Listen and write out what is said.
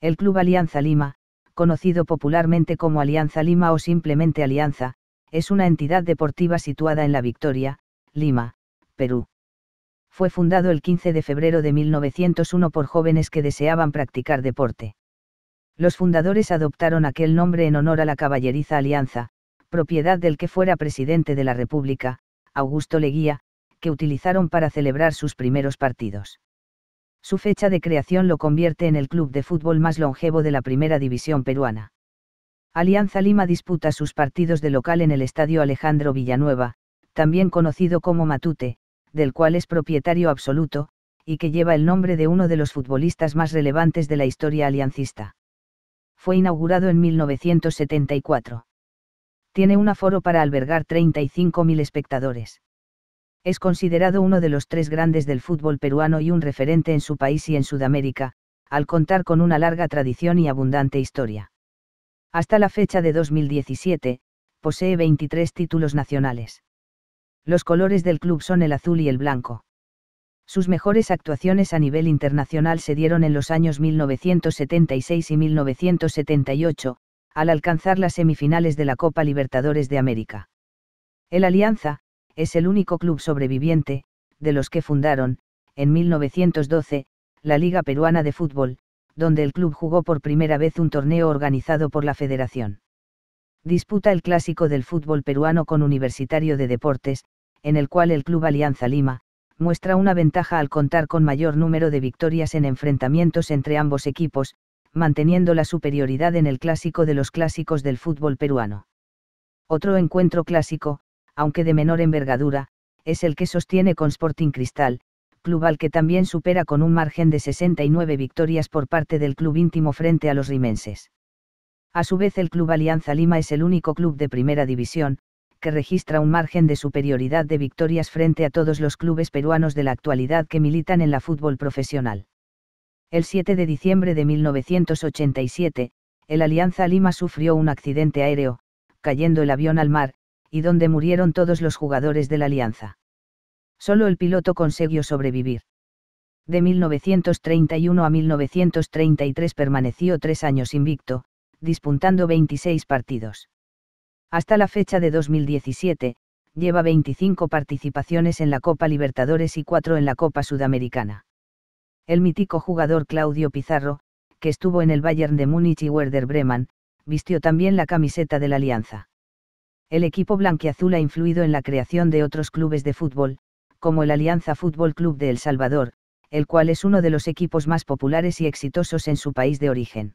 El Club Alianza Lima, conocido popularmente como Alianza Lima o simplemente Alianza, es una entidad deportiva situada en La Victoria, Lima, Perú fue fundado el 15 de febrero de 1901 por jóvenes que deseaban practicar deporte. Los fundadores adoptaron aquel nombre en honor a la caballeriza Alianza, propiedad del que fuera presidente de la República, Augusto Leguía, que utilizaron para celebrar sus primeros partidos. Su fecha de creación lo convierte en el club de fútbol más longevo de la primera división peruana. Alianza Lima disputa sus partidos de local en el Estadio Alejandro Villanueva, también conocido como Matute, del cual es propietario absoluto, y que lleva el nombre de uno de los futbolistas más relevantes de la historia aliancista. Fue inaugurado en 1974. Tiene un aforo para albergar 35.000 espectadores. Es considerado uno de los tres grandes del fútbol peruano y un referente en su país y en Sudamérica, al contar con una larga tradición y abundante historia. Hasta la fecha de 2017, posee 23 títulos nacionales. Los colores del club son el azul y el blanco. Sus mejores actuaciones a nivel internacional se dieron en los años 1976 y 1978, al alcanzar las semifinales de la Copa Libertadores de América. El Alianza, es el único club sobreviviente, de los que fundaron, en 1912, la Liga Peruana de Fútbol, donde el club jugó por primera vez un torneo organizado por la Federación disputa el clásico del fútbol peruano con Universitario de Deportes, en el cual el club Alianza Lima, muestra una ventaja al contar con mayor número de victorias en enfrentamientos entre ambos equipos, manteniendo la superioridad en el clásico de los clásicos del fútbol peruano. Otro encuentro clásico, aunque de menor envergadura, es el que sostiene con Sporting Cristal, club al que también supera con un margen de 69 victorias por parte del club íntimo frente a los rimenses. A su vez el Club Alianza Lima es el único club de primera división, que registra un margen de superioridad de victorias frente a todos los clubes peruanos de la actualidad que militan en la fútbol profesional. El 7 de diciembre de 1987, el Alianza Lima sufrió un accidente aéreo, cayendo el avión al mar, y donde murieron todos los jugadores de la Alianza. Solo el piloto consiguió sobrevivir. De 1931 a 1933 permaneció tres años invicto, disputando 26 partidos. Hasta la fecha de 2017, lleva 25 participaciones en la Copa Libertadores y 4 en la Copa Sudamericana. El mítico jugador Claudio Pizarro, que estuvo en el Bayern de Múnich y Werder Bremen, vistió también la camiseta de la Alianza. El equipo blanquiazul ha influido en la creación de otros clubes de fútbol, como el Alianza Fútbol Club de El Salvador, el cual es uno de los equipos más populares y exitosos en su país de origen.